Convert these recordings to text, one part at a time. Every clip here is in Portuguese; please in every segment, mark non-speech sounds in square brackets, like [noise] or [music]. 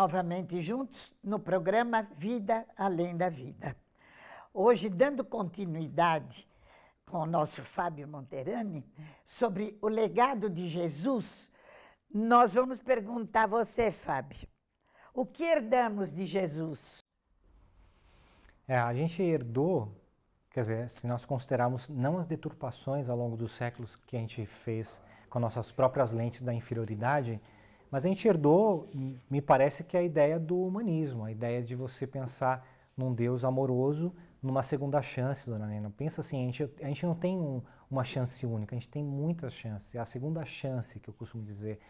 novamente juntos no programa Vida Além da Vida. Hoje, dando continuidade com o nosso Fábio Monterani sobre o legado de Jesus, nós vamos perguntar a você, Fábio, o que herdamos de Jesus? É, a gente herdou, quer dizer, se nós considerarmos não as deturpações ao longo dos séculos que a gente fez com nossas próprias lentes da inferioridade, mas a gente herdou, me parece que a ideia do humanismo, a ideia de você pensar num Deus amoroso, numa segunda chance, dona Nena. Pensa assim, a gente, a gente não tem um, uma chance única, a gente tem muitas chances. É a segunda chance que eu costumo dizer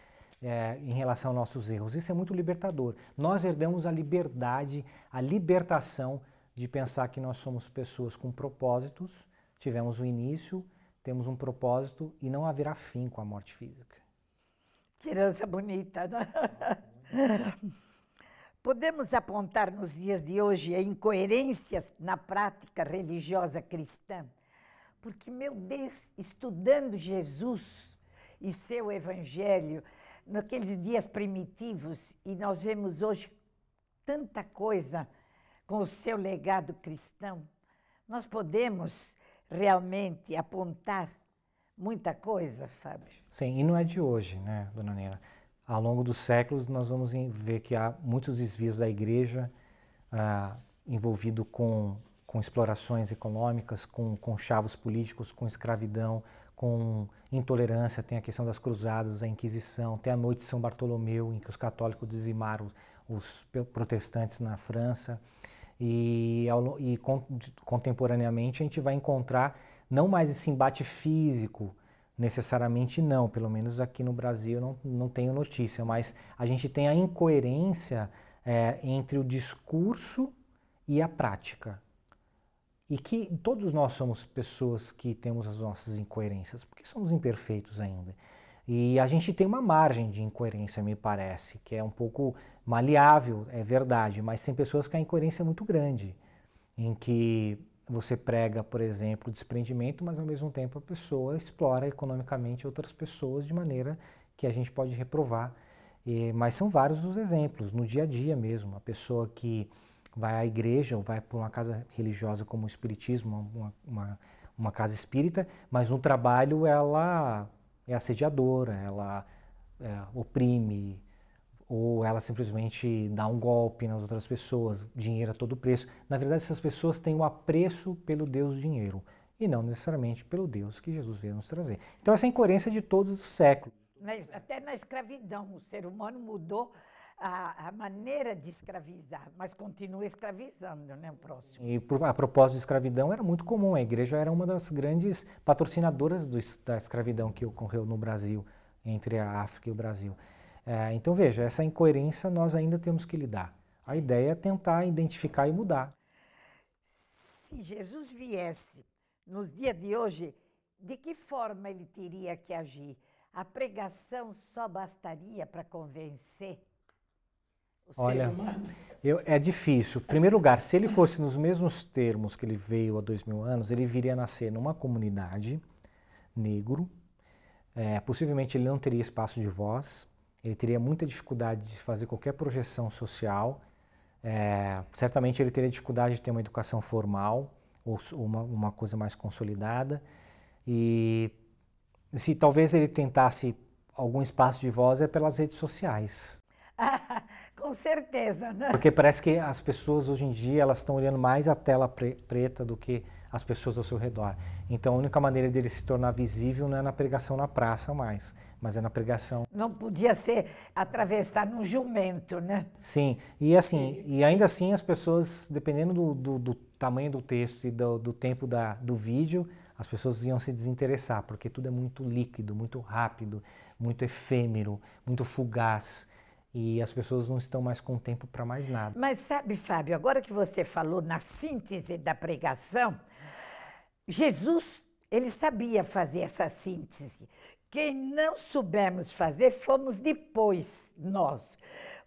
é, em relação aos nossos erros. Isso é muito libertador. Nós herdamos a liberdade, a libertação de pensar que nós somos pessoas com propósitos, tivemos um início, temos um propósito e não haverá fim com a morte física. Que herança bonita, é? [laughs] Podemos apontar nos dias de hoje incoerências na prática religiosa cristã? Porque, meu Deus, estudando Jesus e seu evangelho, naqueles dias primitivos, e nós vemos hoje tanta coisa com o seu legado cristão, nós podemos realmente apontar muita coisa, Fábio. Sim, e não é de hoje, né, dona Nena? Ao longo dos séculos, nós vamos ver que há muitos desvios da igreja ah, envolvido com, com explorações econômicas, com, com chavos políticos, com escravidão, com intolerância. Tem a questão das cruzadas, a Inquisição, tem a noite de São Bartolomeu, em que os católicos dizimaram os, protestantes na França. E, e, contemporaneamente a gente vai encontrar não mais esse embate físico Necessariamente não, pelo menos aqui no Brasil não, não tenho notícia, mas a gente tem a incoerência é, entre o discurso e a prática. E que todos nós somos pessoas que temos as nossas incoerências, porque somos imperfeitos ainda. E a gente tem uma margem de incoerência, me parece, que é um pouco maleável, é verdade, mas tem pessoas que a incoerência é muito grande, em que você prega, por exemplo, o desprendimento, mas ao mesmo tempo a pessoa explora economicamente outras pessoas de maneira que a gente pode reprovar. E, mas são vários os exemplos, no dia a dia mesmo. A pessoa que vai à igreja ou vai para uma casa religiosa como o Espiritismo, uma, uma, uma casa espírita, mas no trabalho ela é assediadora, ela é, oprime, ou ela simplesmente dá um golpe nas outras pessoas, dinheiro a todo preço. Na verdade, essas pessoas têm o um apreço pelo Deus dinheiro e não necessariamente pelo Deus que Jesus veio nos trazer. Então, essa é a incoerência de todos os séculos. Até na escravidão, o ser humano mudou a, a maneira de escravizar, mas continua escravizando né, o próximo. E a propósito de escravidão era muito comum, a igreja era uma das grandes patrocinadoras do, da escravidão que ocorreu no Brasil, entre a África e o Brasil. É, então veja, essa incoerência nós ainda temos que lidar. A ideia é tentar identificar e mudar. Se Jesus viesse nos dias de hoje, de que forma ele teria que agir? A pregação só bastaria para convencer? Olha, eu, é difícil. Em primeiro lugar, se ele fosse nos mesmos termos que ele veio há dois mil anos, ele viria a nascer numa comunidade negro. É, possivelmente ele não teria espaço de voz ele teria muita dificuldade de fazer qualquer projeção social, é, certamente ele teria dificuldade de ter uma educação formal ou uma, uma coisa mais consolidada. E se talvez ele tentasse algum espaço de voz é pelas redes sociais. Ah, [laughs] com certeza, né? Porque parece que as pessoas hoje em dia elas estão olhando mais a tela pre preta do que as pessoas ao seu redor. Então a única maneira dele se tornar visível não é na pregação na praça mais, mas é na pregação. Não podia ser atravessar num jumento, né? Sim, e assim, e, e ainda assim as pessoas, dependendo do, do, do tamanho do texto e do, do tempo da, do vídeo, as pessoas iam se desinteressar, porque tudo é muito líquido, muito rápido, muito efêmero, muito fugaz. E as pessoas não estão mais com tempo para mais nada. Mas sabe, Fábio, agora que você falou na síntese da pregação, Jesus, ele sabia fazer essa síntese. Quem não soubemos fazer fomos depois nós,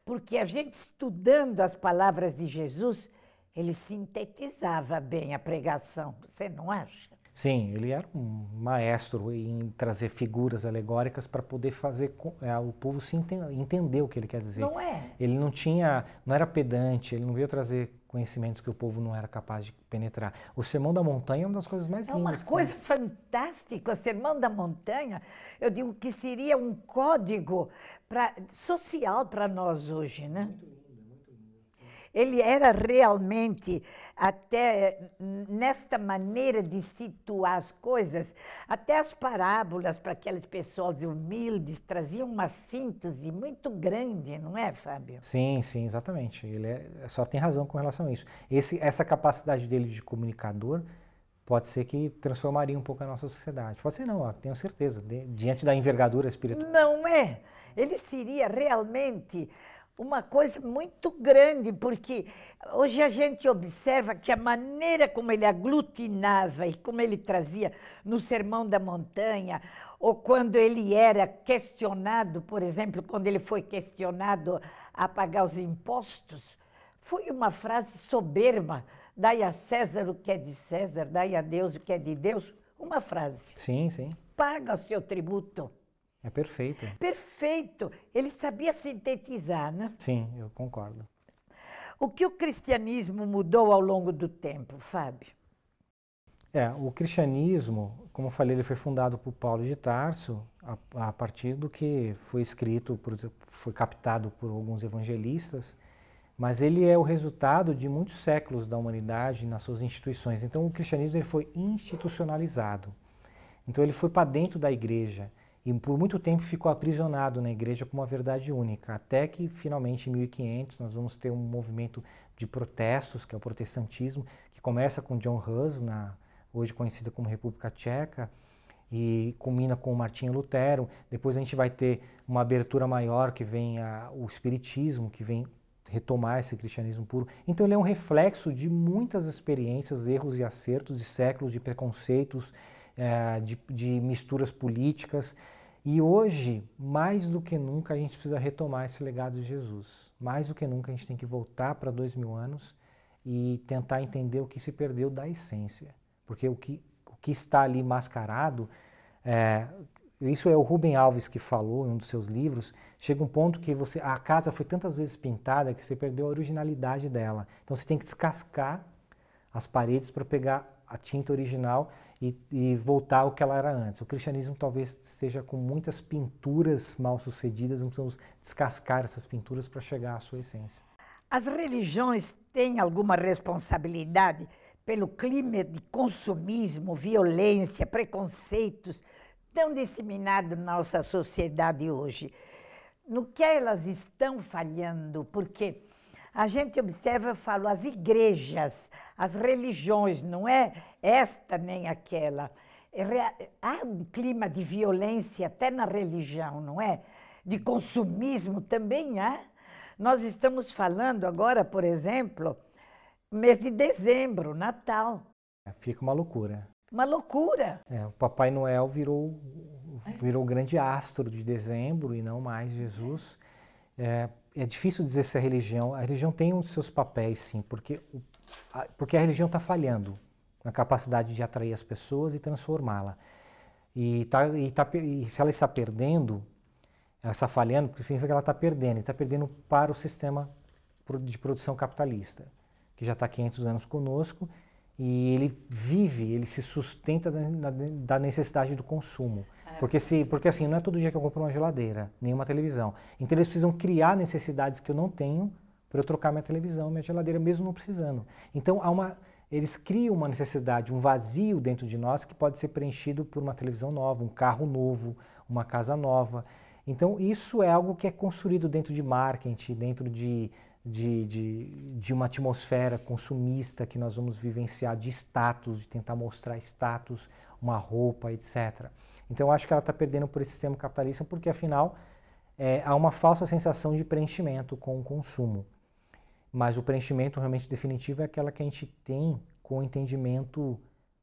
porque a gente estudando as palavras de Jesus, ele sintetizava bem a pregação, você não acha? Sim, ele era um maestro em trazer figuras alegóricas para poder fazer é, o povo se entender o que ele quer dizer. Não é? Ele não tinha, não era pedante, ele não veio trazer conhecimentos que o povo não era capaz de penetrar. O Sermão da Montanha é uma das coisas mais é lindas. É uma coisa como... fantástica, o Sermão da Montanha. Eu digo que seria um código pra, social para nós hoje, né? Muito lindo, é muito lindo. Assim. Ele era realmente até eh, nesta maneira de situar as coisas, até as parábolas para aquelas pessoas humildes traziam uma síntese muito grande, não é, Fábio? Sim, sim, exatamente. Ele é, é, só tem razão com relação a isso. Esse, essa capacidade dele de comunicador pode ser que transformaria um pouco a nossa sociedade. Pode ser não, ó, tenho certeza, de, diante da envergadura espiritual. Não é. Ele seria realmente uma coisa muito grande, porque hoje a gente observa que a maneira como ele aglutinava e como ele trazia no Sermão da Montanha, ou quando ele era questionado, por exemplo, quando ele foi questionado a pagar os impostos, foi uma frase soberba: dai a César o que é de César, dai a Deus o que é de Deus. Uma frase. Sim, sim. Paga o seu tributo. É perfeito. Perfeito. Ele sabia sintetizar, né? Sim, eu concordo. O que o cristianismo mudou ao longo do tempo, Fábio? É, o cristianismo, como eu falei, ele foi fundado por Paulo de Tarso, a, a partir do que foi escrito, por, foi captado por alguns evangelistas, mas ele é o resultado de muitos séculos da humanidade nas suas instituições. Então, o cristianismo ele foi institucionalizado. Então, ele foi para dentro da igreja e por muito tempo ficou aprisionado na igreja como uma verdade única, até que finalmente em 1500 nós vamos ter um movimento de protestos, que é o protestantismo, que começa com John Hus, na, hoje conhecida como República Tcheca, e culmina com Martinho Lutero. Depois a gente vai ter uma abertura maior que vem a, o espiritismo, que vem retomar esse cristianismo puro. Então ele é um reflexo de muitas experiências, erros e acertos, de séculos de preconceitos, é, de, de misturas políticas. E hoje, mais do que nunca, a gente precisa retomar esse legado de Jesus. Mais do que nunca, a gente tem que voltar para dois mil anos e tentar entender o que se perdeu da essência. Porque o que, o que está ali mascarado, é, isso é o Rubem Alves que falou em um dos seus livros, chega um ponto que você a casa foi tantas vezes pintada que você perdeu a originalidade dela. Então você tem que descascar as paredes para pegar a tinta original e, e, voltar ao que ela era antes. O cristianismo talvez esteja com muitas pinturas mal sucedidas, não precisamos descascar essas pinturas para chegar à sua essência. As religiões têm alguma responsabilidade pelo clima de consumismo, violência, preconceitos tão disseminado na nossa sociedade hoje? No que elas estão falhando? Porque a gente observa, eu falo, as igrejas, as religiões, não é? esta nem aquela. É há um clima de violência até na religião, não é? De consumismo também há. Nós estamos falando agora, por exemplo, mês de dezembro, Natal. É, fica uma loucura. Uma loucura. É, o Papai Noel virou é. virou o grande astro de dezembro e não mais Jesus. É, é difícil dizer se a religião. A religião tem um dos seus papéis, sim, porque, porque a religião está falhando na capacidade de atrair as pessoas e transformá-la. E, tá, e, tá, e se ela está perdendo, ela está falhando, porque significa que ela está perdendo, e está perdendo para o sistema de produção capitalista, que já está 500 anos conosco, e ele vive, ele se sustenta da, da necessidade do consumo. É. Porque, se, porque assim, não é todo dia que eu compro uma geladeira, nem uma televisão. Então eles precisam criar necessidades que eu não tenho para eu trocar minha televisão, minha geladeira, mesmo não precisando. Então há uma eles criam uma necessidade, um vazio dentro de nós que pode ser preenchido por uma televisão nova, um carro novo, uma casa nova. Então, isso é algo que é construído dentro de marketing, dentro de, de, de, de uma atmosfera consumista que nós vamos vivenciar de status, de tentar mostrar status, uma roupa, etc. Então, eu acho que ela está perdendo por esse sistema capitalista porque, afinal, é, há uma falsa sensação de preenchimento com o consumo. Mas o preenchimento realmente definitivo é aquela que a gente tem com o entendimento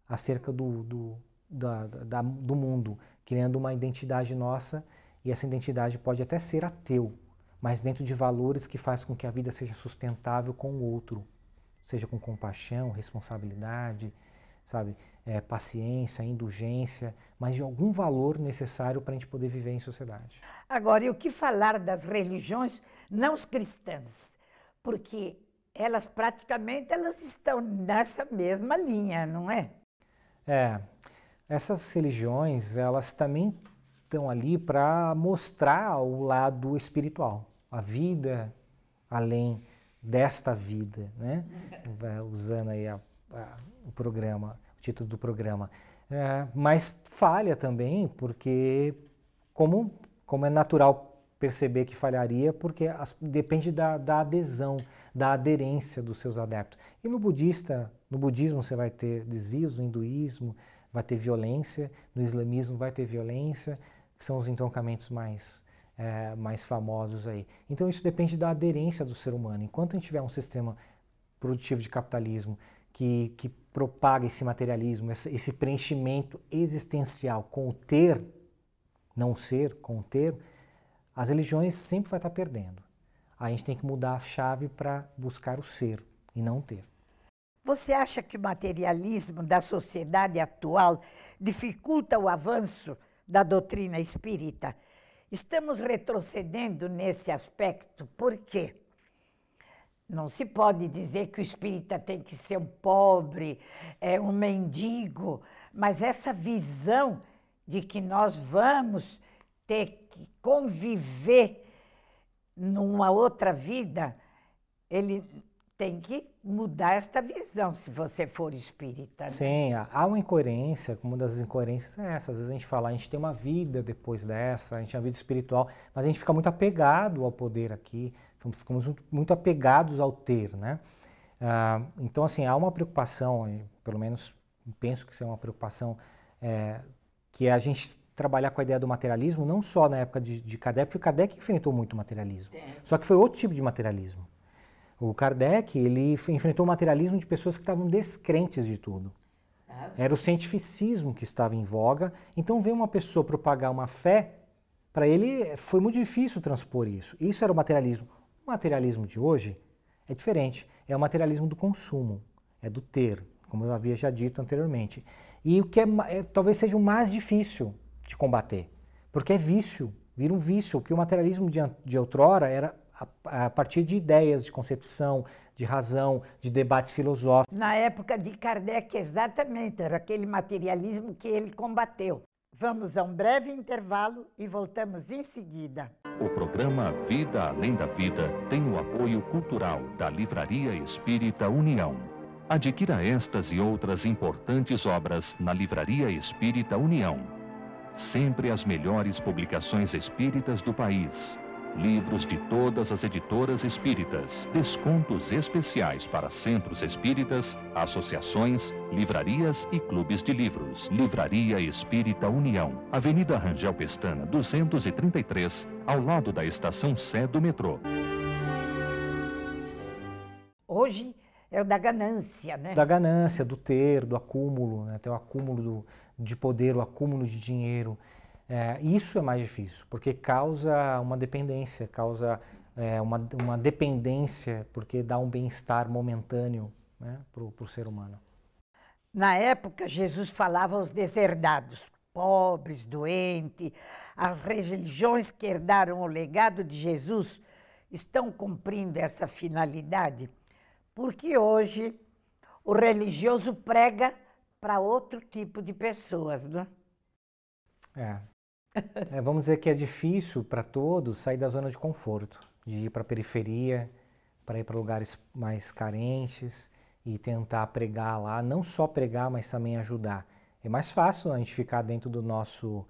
acerca do, do, da, da, do mundo, criando uma identidade nossa, e essa identidade pode até ser ateu, mas dentro de valores que faz com que a vida seja sustentável com o outro, seja com compaixão, responsabilidade, sabe, é, paciência, indulgência, mas de algum valor necessário para a gente poder viver em sociedade. Agora, e o que falar das religiões não cristãs? porque elas praticamente elas estão nessa mesma linha, não é? É. Essas religiões, elas também estão ali para mostrar o lado espiritual, a vida além desta vida, né? Uhum. Usando aí a, a, o programa, o título do programa. É, mas falha também, porque como, como é natural perceber que falharia, porque as, depende da, da, adesão, da aderência dos seus adeptos. E no budista, no budismo você vai ter desvios, no hinduísmo vai ter violência, no islamismo vai ter violência, que são os entroncamentos mais, é, mais famosos aí. Então isso depende da aderência do ser humano. Enquanto a gente tiver um sistema produtivo de capitalismo que, que propaga esse materialismo, esse, esse preenchimento existencial com o ter, não ser, com o ter, as religiões sempre vai estar perdendo. A gente tem que mudar a chave para buscar o ser e não ter. Você acha que o materialismo da sociedade atual dificulta o avanço da doutrina espírita? Estamos retrocedendo nesse aspecto, por quê? Não se pode dizer que o espírita tem que ser um pobre, é um mendigo, mas essa visão de que nós vamos ter que conviver numa outra vida, ele tem que mudar esta visão se você for espírita. Né? Sim, há uma incoerência, uma das incoerências é essa. Às vezes a gente fala, a gente tem uma vida depois dessa, a gente tem uma vida espiritual, mas a gente fica muito apegado ao poder aqui, ficamos muito apegados ao ter, né? Ah, então, assim, há uma preocupação, pelo menos penso que isso é uma preocupação, eh, é, que a gente trabalhar com a ideia do materialismo, não só na época de, de Kardec, porque o Kardec enfrentou muito o materialismo. É. Só que foi outro tipo de materialismo. O Kardec, ele enfrentou o materialismo de pessoas que estavam descrentes de tudo. Ah. Era o cientificismo que estava em voga. Então, ver uma pessoa propagar uma fé, para ele eh, foi muito difícil transpor isso. Isso era o materialismo. O materialismo de hoje é diferente. É o materialismo do consumo, é do ter, como eu havia já dito anteriormente. E o que é, é talvez seja o mais difícil de combater, porque é vício, vira um vício. O que o materialismo de, de outrora era a, a, partir de ideias, de concepção, de razão, de debates filosóficos. Na época de Kardec, exatamente, era aquele materialismo que ele combateu. Vamos a um breve intervalo e voltamos em seguida. O programa Vida Além da Vida tem o apoio cultural da Livraria Espírita União. Adquira estas e outras importantes obras na Livraria Espírita União Sempre as melhores publicações espíritas do país. Livros de todas as editoras espíritas. Descontos especiais para centros espíritas, associações, livrarias e clubes de livros. Livraria Espírita União, Avenida Rangel Pestana, 233, ao lado da estação Sé do metrô. Hoje é o da ganância, né? Da ganância, do ter, do acúmulo, né? Tem o acúmulo do, de poder, o acúmulo de dinheiro. É, isso é mais difícil, porque causa uma dependência, causa é, uma, uma dependência, porque dá um bem-estar momentâneo né, para o ser humano. Na época, Jesus falava aos deserdados, pobres, doentes. As religiões que herdaram o legado de Jesus estão cumprindo essa finalidade, porque hoje o religioso prega para outro tipo de pessoas, né? É. é. Vamos dizer que é difícil para todos sair da zona de conforto, de ir para a periferia, para ir para lugares mais carentes e tentar pregar lá, não só pregar, mas também ajudar. É mais fácil a gente ficar dentro do nosso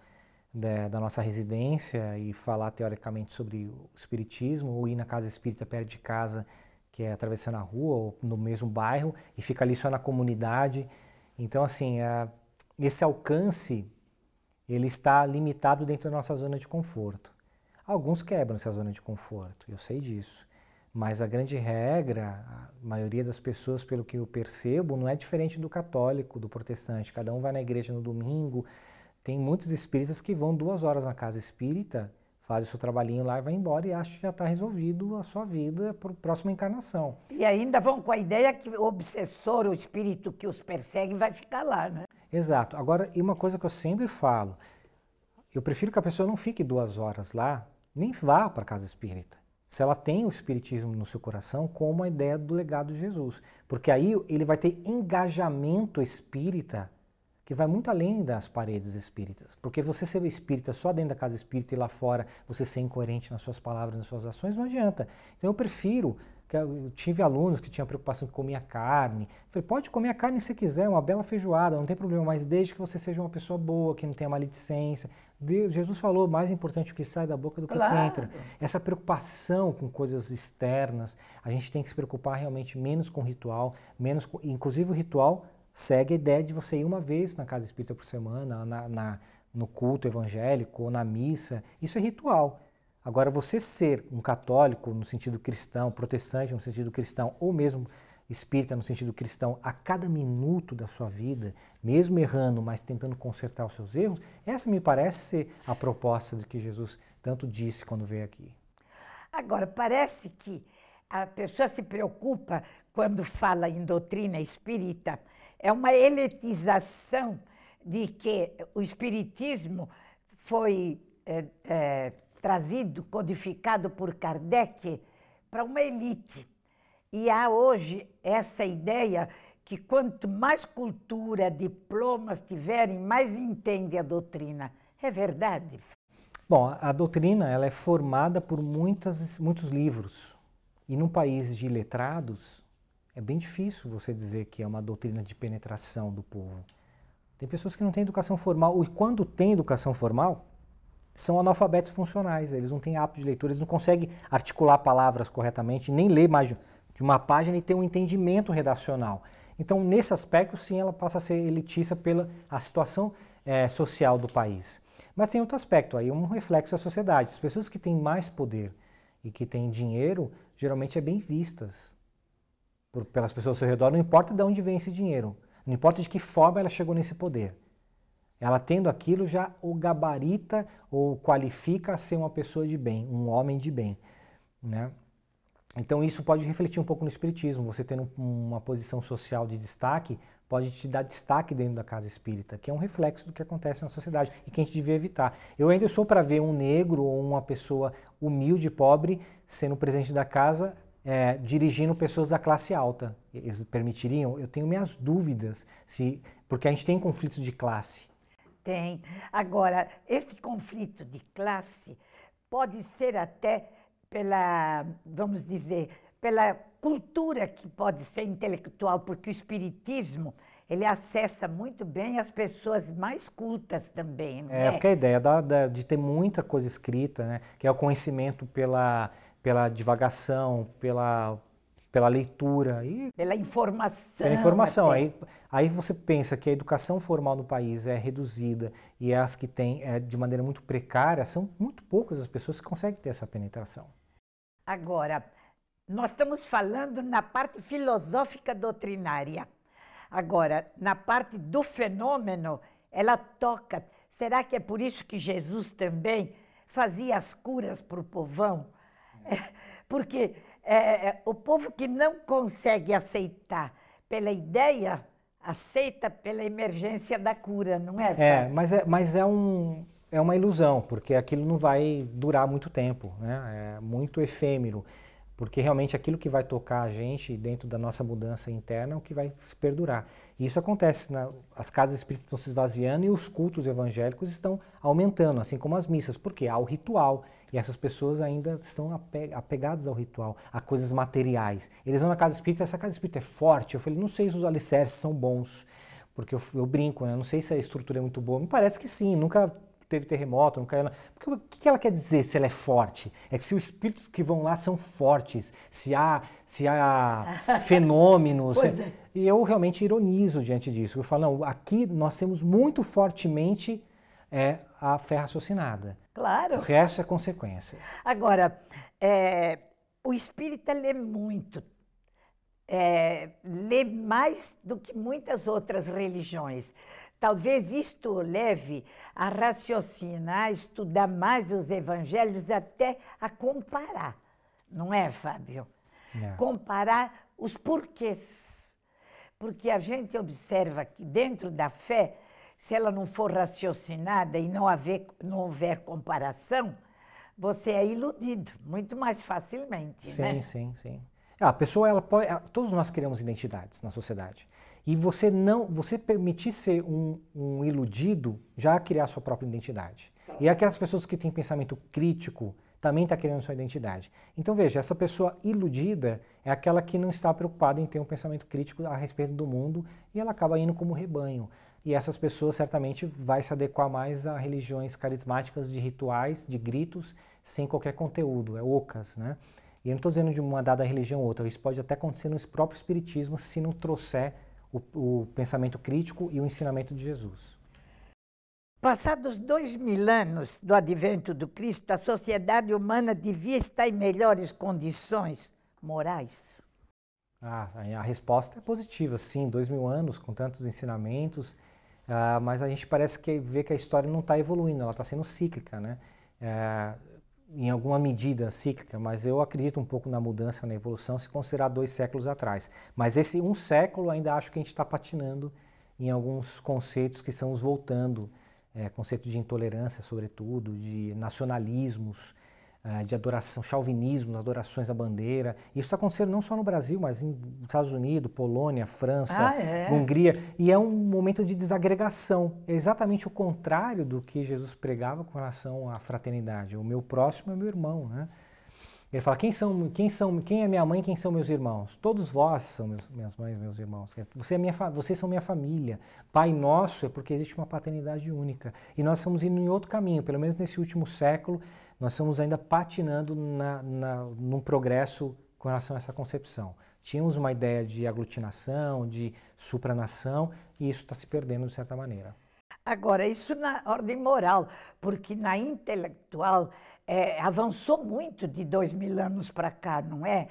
da, da, nossa residência e falar teoricamente sobre o espiritismo, ou ir na casa espírita perto de casa, que é atravessando a rua ou no mesmo bairro, e ficar ali só na comunidade então, assim, a, esse alcance ele está limitado dentro da nossa zona de conforto. Alguns quebram essa zona de conforto, eu sei disso. Mas a grande regra, a maioria das pessoas, pelo que eu percebo, não é diferente do católico, do protestante. Cada um vai na igreja no domingo. Tem muitos espíritas que vão duas horas na casa espírita faz o seu trabalhinho lá e vai embora e acha que já está resolvido a sua vida para a próxima encarnação. E ainda vão com a ideia que o obsessor, o espírito que os persegue, vai ficar lá, né? Exato. Agora, e uma coisa que eu sempre falo, eu prefiro que a pessoa não fique duas horas lá, nem vá para a casa espírita. Se ela tem o espiritismo no seu coração, como a ideia do legado de Jesus. Porque aí ele vai ter engajamento espírita que vai muito além das paredes espíritas. Porque você ser espírita só dentro da casa espírita e lá fora você ser incoerente nas suas palavras, nas suas ações, não adianta. Então eu prefiro. Eu tive alunos que tinham preocupação que comia carne. Eu falei, pode comer a carne se quiser, é uma bela feijoada, não tem problema, mas desde que você seja uma pessoa boa, que não tenha maledicência. Deus, Jesus falou, mais importante o que sai da boca do que, claro. que entra. Essa preocupação com coisas externas, a gente tem que se preocupar realmente menos com o ritual, menos com, inclusive o ritual segue a ideia de você ir uma vez na casa espírita por semana, na, na, no culto evangélico ou na missa. Isso é ritual. Agora, você ser um católico no sentido cristão, protestante no sentido cristão, ou mesmo espírita no sentido cristão, a cada minuto da sua vida, mesmo errando, mas tentando consertar os seus erros, essa me parece ser a proposta de que Jesus tanto disse quando veio aqui. Agora, parece que a pessoa se preocupa quando fala em doutrina espírita é uma eletização de que o espiritismo foi é, é, trazido, codificado por Kardec para uma elite. E há hoje essa ideia que quanto mais cultura, diplomas tiverem, mais entende a doutrina. É verdade? Bom, a doutrina ela é formada por muitas, muitos livros. E num país de letrados, é bem difícil você dizer que é uma doutrina de penetração do povo. Tem pessoas que não têm educação formal, e quando têm educação formal, são analfabetos funcionais, eles não têm hábito de leitura, eles não conseguem articular palavras corretamente, nem ler mais de uma página e ter um entendimento redacional. Então, nesse aspecto, sim, ela passa a ser elitista pela a situação é, social do país. Mas tem outro aspecto aí, um reflexo da sociedade. As pessoas que têm mais poder e que têm dinheiro, geralmente é bem vistas por, pelas pessoas ao seu redor, não importa de onde vem esse dinheiro, não importa de que forma ela chegou nesse poder. Ela tendo aquilo já o gabarita ou qualifica a ser uma pessoa de bem, um homem de bem. Né? Então isso pode refletir um pouco no espiritismo. Você tendo uma posição social de destaque pode te dar destaque dentro da casa espírita, que é um reflexo do que acontece na sociedade e que a gente devia evitar. Eu ainda sou para ver um negro ou uma pessoa humilde, pobre, sendo presidente da casa, é, dirigindo pessoas da classe alta. Eles permitiriam? Eu tenho minhas dúvidas, se, porque a gente tem conflitos de classe. Tem. Agora, esse conflito de classe pode ser até pela, vamos dizer, pela cultura que pode ser intelectual, porque o espiritismo ele acessa muito bem as pessoas mais cultas também. É, né? porque a ideia da, da, de ter muita coisa escrita, né? que é o conhecimento pela, pela divagação, pela, pela leitura. E pela informação. Pela informação. Aí, aí você pensa que a educação formal no país é reduzida e as que tem é, de maneira muito precária, são muito poucas as pessoas que conseguem ter essa penetração. Agora, nós estamos falando na parte filosófica doutrinária. Agora, na parte do fenômeno, ela toca. Será que é por isso que Jesus também fazia as curas para o povão? É, porque é, é, é, o povo que não consegue aceitar pela ideia, aceita pela emergência da cura, não é? É, mas é, mas é, um, é uma ilusão, porque aquilo não vai durar muito tempo, né? é muito efêmero porque realmente aquilo que vai tocar a gente dentro da nossa mudança interna é o que vai se perdurar. E isso acontece, na, né? as casas espíritas estão se esvaziando e os cultos evangélicos estão aumentando, assim como as missas, porque há o ritual e essas pessoas ainda estão ape, apegadas ao ritual, a coisas materiais. Eles vão na casa espírita, essa casa espírita é forte, eu falei, não sei se os alicerces são bons, porque eu, eu brinco, né? não sei se a estrutura é muito boa, me parece que sim, nunca teve terremoto, não caiu. Porque o que ela quer dizer se ela é forte? É que se os espíritos que vão lá são fortes, se há, se há [laughs] fenômenos. Se... É. E eu realmente ironizo diante disso. Eu falo, não, aqui nós temos muito fortemente é, a fé raciocinada. Claro. O resto é consequência. Agora, é, o espírita lê muito é, lê mais do que muitas outras religiões. Talvez isto o leve a raciocinar, a estudar mais os evangelhos, até a comparar, não é, Fábio? É. Comparar os porquês. Porque a gente observa que dentro da fé, se ela não for raciocinada e não, haver, não houver comparação, você é iludido muito mais facilmente, sim, né? Sim, sim, sim. Ah, a pessoa, ela pode, ela, todos nós criamos identidades na sociedade e você não, você permitir ser um, um iludido já criar sua própria identidade. Tá. E aquelas pessoas que têm pensamento crítico também está criando sua identidade. Então veja, essa pessoa iludida é aquela que não está preocupada em ter um pensamento crítico a respeito do mundo e ela acaba indo como rebanho. E essas pessoas certamente vai se adequar mais a religiões carismáticas de rituais, de gritos, sem qualquer conteúdo, é ocas, né? E eu não estou dizendo de uma dada religião ou outra, isso pode até acontecer no próprio espiritismo se não trouxer o, o pensamento crítico e o ensinamento de Jesus. Passados dois mil anos do advento do Cristo, a sociedade humana devia estar em melhores condições morais? Ah, a resposta é positiva, sim. Dois mil anos com tantos ensinamentos, ah, mas a gente parece que vê que a história não está evoluindo, ela está sendo cíclica, né? Ah, em alguma medida cíclica, mas eu acredito um pouco na mudança, na evolução, se considerar dois séculos atrás. Mas esse um século ainda acho que a gente está patinando em alguns conceitos que estamos voltando, é, conceitos de intolerância, sobretudo, de nacionalismos, ah, de adoração, chauvinismo, adorações à bandeira. Isso está acontecendo não só no Brasil, mas nos Estados Unidos, Polônia, França, ah, é? Hungria. E é um momento de desagregação. É exatamente o contrário do que Jesus pregava com relação à fraternidade. O meu próximo é meu irmão, né? Ele fala: quem, são, quem, são, quem é minha mãe quem são meus irmãos? Todos vós são meus, minhas mães, meus irmãos. Você é minha, vocês são minha família. Pai nosso é porque existe uma paternidade única. E nós estamos indo em outro caminho, pelo menos nesse último século, nós estamos ainda patinando na, na, num progresso com relação a essa concepção. Tínhamos uma ideia de aglutinação, de supranação, e isso está se perdendo de certa maneira. Agora, isso na ordem moral, porque na intelectual é, avançou muito de dois mil anos para cá, não é?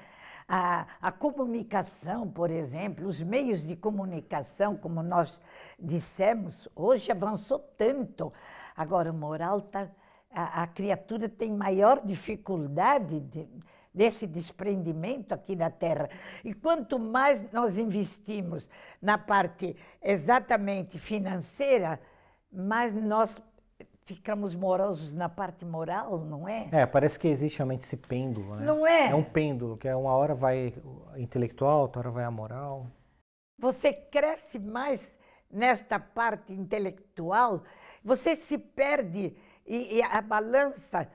A, a, comunicação, por exemplo, os meios de comunicação, como nós dissemos, hoje avançou tanto. Agora, moral está a, a criatura tem maior dificuldade de, desse desprendimento aqui na Terra. E quanto mais nós investimos na parte exatamente financeira, mais nós ficamos morosos na parte moral, não é? É, parece que existe realmente esse pêndulo, né? Não é? É um pêndulo, que é uma hora vai intelectual, outra hora vai a moral. Você cresce mais nesta parte intelectual, você se perde e, e a balança,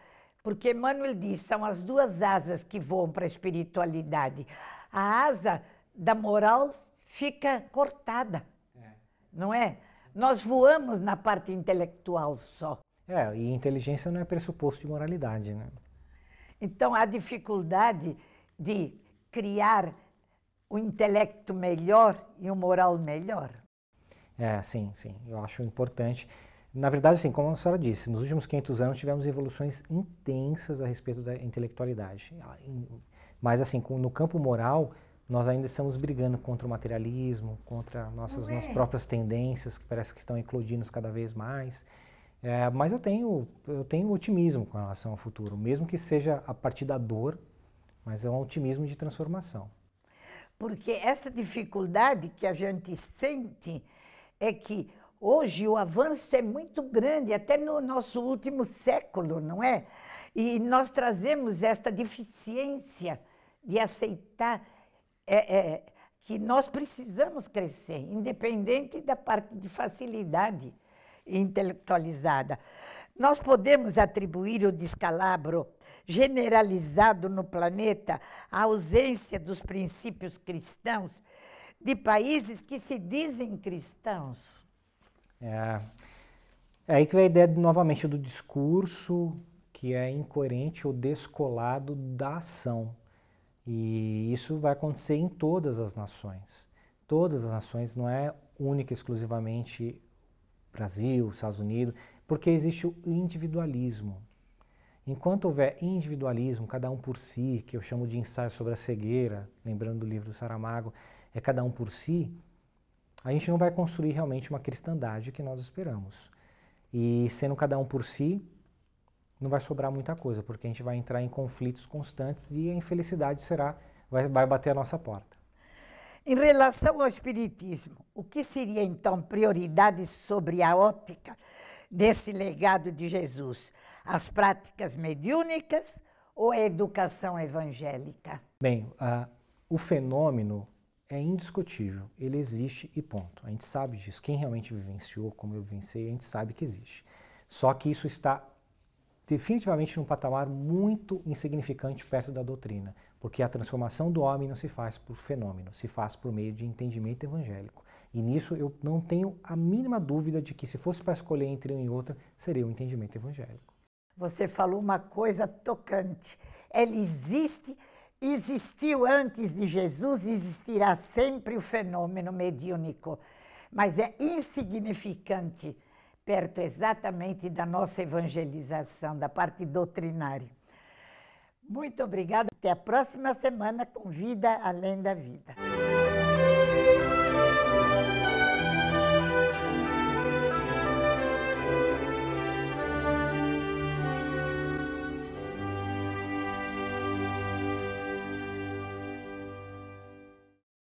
porque Emmanuel diz, são as duas asas que voam para a espiritualidade. A asa da moral fica cortada, é. não é? Nós voamos na parte intelectual só. É, e inteligência não é pressuposto de moralidade, né? Então, a dificuldade de criar o um intelecto melhor e o moral melhor. É, sim, sim, eu acho importante. Na verdade, assim, como a senhora disse, nos últimos 500 anos tivemos evoluções intensas a respeito da intelectualidade. Ah, mas, assim, no campo moral, nós ainda estamos brigando contra o materialismo, contra nossas, é. nossas próprias tendências, que parece que estão eclodindo cada vez mais. É, mas eu tenho, eu tenho otimismo com relação ao futuro, mesmo que seja a partir da dor, mas é um otimismo de transformação. Porque essa dificuldade que a gente sente é que Hoje o avanço é muito grande, até no nosso último século, não é? E nós trazemos esta deficiência de aceitar é, é, que nós precisamos crescer, independente da parte de facilidade intelectualizada. Nós podemos atribuir o descalabro generalizado no planeta à ausência dos princípios cristãos de países que se dizem cristãos. É, é aí que vem a ideia novamente do discurso que é incoerente ou descolado da ação. E isso vai acontecer em todas as nações. Todas as nações, não é única exclusivamente Brasil, Estados Unidos, porque existe o individualismo. Enquanto houver individualismo, cada um por si, que eu chamo de ensaio sobre a cegueira, lembrando do livro do Saramago, é cada um por si, a gente não vai construir realmente uma cristandade que nós esperamos. E sendo cada um por si, não vai sobrar muita coisa, porque a gente vai entrar em conflitos constantes e a infelicidade será vai, vai bater a nossa porta. Em relação ao espiritismo, o que seria então prioridade sobre a ótica desse legado de Jesus? As práticas mediúnicas ou a educação evangélica? Bem, uh, o fenômeno é indiscutível, ele existe e ponto. A gente sabe disso. Quem realmente vivenciou, como eu vivenciei, a gente sabe que existe. Só que isso está definitivamente num patamar muito insignificante perto da doutrina, porque a transformação do homem não se faz por fenômeno, se faz por meio de entendimento evangélico. E nisso eu não tenho a mínima dúvida de que se fosse para escolher entre um e outro, seria o entendimento evangélico. Você falou uma coisa tocante. Ela existe Existiu antes de Jesus, existirá sempre o fenômeno mediúnico, mas é insignificante perto exatamente da nossa evangelização, da parte doutrinária. Muito obrigada. Até a próxima semana com Vida Além da Vida.